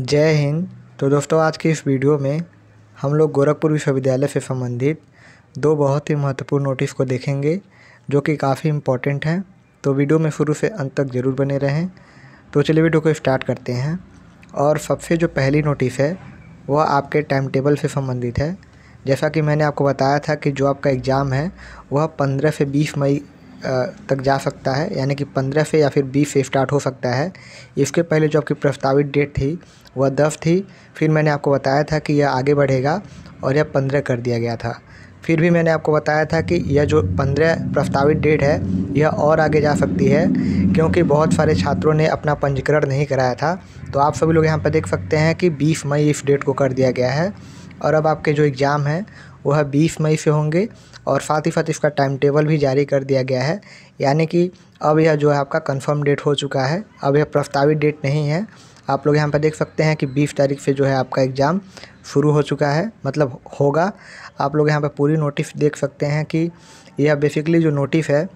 जय हिंद तो दोस्तों आज की इस वीडियो में हम लोग गोरखपुर विश्वविद्यालय से संबंधित दो बहुत ही महत्वपूर्ण नोटिस को देखेंगे जो कि काफ़ी इम्पोर्टेंट हैं तो वीडियो में शुरू से अंत तक ज़रूर बने रहें तो चलिए वीडियो को स्टार्ट करते हैं और सबसे जो पहली नोटिस है वह आपके टाइम टेबल से संबंधित है जैसा कि मैंने आपको बताया था कि जो आपका एग्ज़ाम है वह पंद्रह से बीस मई तक जा सकता है यानी कि पंद्रह से या फिर बीस से स्टार्ट हो सकता है इसके पहले जो आपकी प्रस्तावित डेट थी वह दस थी फिर मैंने आपको बताया था कि यह आगे बढ़ेगा और यह पंद्रह कर दिया गया था फिर भी मैंने आपको बताया था कि यह जो पंद्रह प्रस्तावित डेट है यह और आगे जा सकती है क्योंकि बहुत सारे छात्रों ने अपना पंजीकरण नहीं कराया था तो आप सभी लोग यहाँ पर देख सकते हैं कि बीस मई इस डेट को कर दिया गया है और अब आपके जो एग्ज़ाम हैं वह बीस मई से होंगे और साथ ही साथ इसका टाइम टेबल भी जारी कर दिया गया है यानी कि अब यह जो है आपका कन्फर्म डेट हो चुका है अब यह प्रस्तावित डेट नहीं है आप लोग यहाँ पर देख सकते हैं कि बीस तारीख से जो है आपका एग्ज़ाम शुरू हो चुका है मतलब होगा आप लोग यहाँ पर पूरी नोटिस देख सकते हैं कि यह बेसिकली जो नोटिस है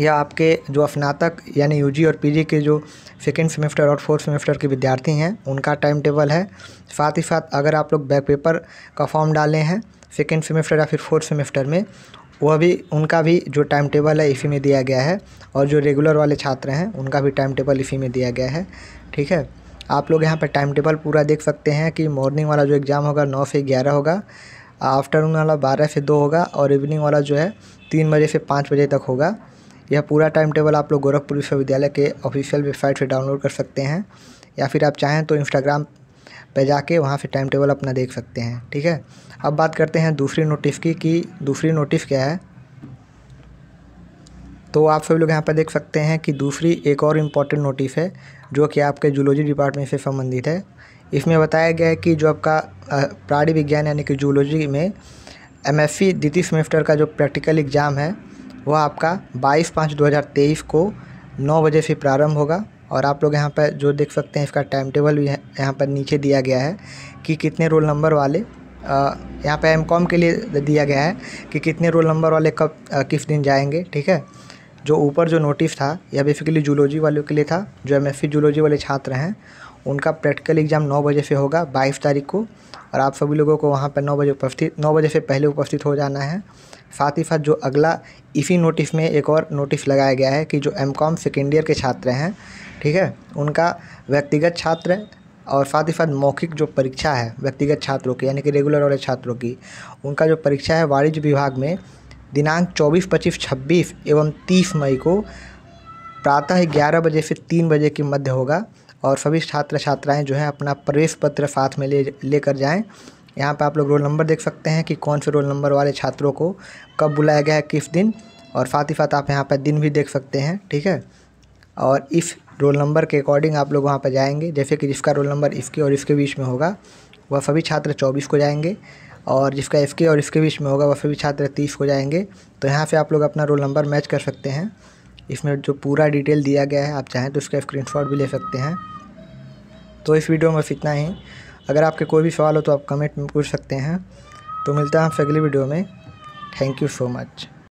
यह आपके जो स्नातक यानी यूजी और पीजी के जो सेकेंड सेमेस्टर और फोर्थ सेमेस्टर के विद्यार्थी हैं उनका टाइम टेबल है साथ ही साथ अगर आप लोग बैक पेपर का फॉर्म डाले हैं सेकेंड सेमेस्टर या फिर फोर्थ सेमेस्टर में वह भी उनका भी जो टाइम टेबल है इसी में दिया गया है और जो रेगुलर वाले छात्र हैं उनका भी टाइम टेबल इसी में दिया गया है ठीक है आप लोग यहाँ पर टाइम टेबल पूरा देख सकते हैं कि मॉर्निंग वाला जो एग्ज़ाम होगा नौ से ग्यारह होगा आफ्टरनून वाला बारह से दो होगा और इवनिंग वाला जो है तीन बजे से पाँच बजे तक होगा यह पूरा टाइम टेबल आप लोग गोरखपुर विश्वविद्यालय के ऑफिशियल वेबसाइट से डाउनलोड कर सकते हैं या फिर आप चाहें तो इंस्टाग्राम पे जाके वहाँ से टाइम टेबल अपना देख सकते हैं ठीक है अब बात करते हैं दूसरी नोटिस की कि दूसरी नोटिस क्या है तो आप सब लोग यहाँ पर देख सकते हैं कि दूसरी एक और इम्पॉर्टेंट नोटिस है जो कि आपके जूलॉजी डिपार्टमेंट से संबंधित है इसमें बताया गया है कि जो आपका प्राणी विज्ञान यानी कि जूलॉजी में एम सी द्वितीय सेमेस्टर का जो प्रैक्टिकल एग्ज़ाम है वह आपका 22 पाँच 2023 को 9 बजे से प्रारंभ होगा और आप लोग यहाँ पर जो देख सकते हैं इसका टाइम टेबल भी है यहाँ पर नीचे दिया गया है कि कितने रोल नंबर वाले यहाँ पर एम कॉम के लिए दिया गया है कि कितने रोल नंबर वाले कब किस दिन जाएंगे ठीक है जो ऊपर जो नोटिस था यह बेसिकली जूलॉजी वालों के लिए था जो एम एस जूलॉजी वाले छात्र हैं उनका प्रैक्टिकल एग्ज़ाम नौ बजे से होगा बाईस तारीख को और आप सभी लोगों को वहाँ पर नौ बजे उपस्थित नौ बजे से पहले उपस्थित हो जाना है साथ ही साथ जो अगला इसी नोटिस में एक और नोटिस लगाया गया है कि जो एम कॉम सेकेंड ईयर के छात्र हैं ठीक है उनका व्यक्तिगत छात्र और साथ ही साथ मौखिक जो परीक्षा है व्यक्तिगत छात्रों की यानी कि रेगुलर वाले छात्रों की उनका जो परीक्षा है वाणिज्य विभाग में दिनांक चौबीस पच्चीस छब्बीस एवं तीस मई को प्रातः ग्यारह बजे से तीन बजे के मध्य होगा और सभी छात्र छात्राएँ जो हैं अपना प्रवेश पत्र साथ में ले लेकर जाएँ यहाँ पर आप लोग रोल नंबर देख सकते हैं कि कौन से रोल नंबर वाले छात्रों को कब बुलाया गया है किस दिन और साथ ही साथ आप यहाँ पर दिन भी देख सकते हैं ठीक है और इस रोल नंबर के अकॉर्डिंग आप लोग वहाँ पर जाएंगे जैसे कि जिसका रोल नंबर इसके और इसके बीच में होगा वह सभी छात्र चौबीस को जाएंगे और जिसका इसके और इसके बीच में होगा वह सभी छात्र तीस को जाएंगे तो यहाँ से आप लोग अपना रोल नंबर मैच कर सकते हैं इसमें जो पूरा डिटेल दिया गया है आप चाहें तो उसका स्क्रीनशॉट भी ले सकते हैं तो इस वीडियो में बस इतना ही अगर आपके कोई भी सवाल हो तो आप कमेंट में पूछ सकते हैं तो मिलता है आपसे अगली वीडियो में थैंक यू सो मच